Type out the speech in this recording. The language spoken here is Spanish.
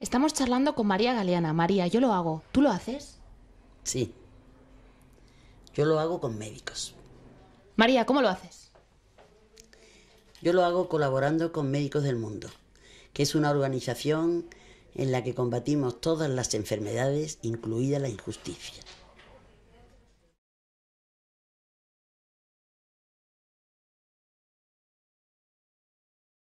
Estamos charlando con María Galeana. María, yo lo hago. ¿Tú lo haces? Sí. Yo lo hago con médicos. María, ¿cómo lo haces? Yo lo hago colaborando con Médicos del Mundo, que es una organización en la que combatimos todas las enfermedades, incluida la injusticia.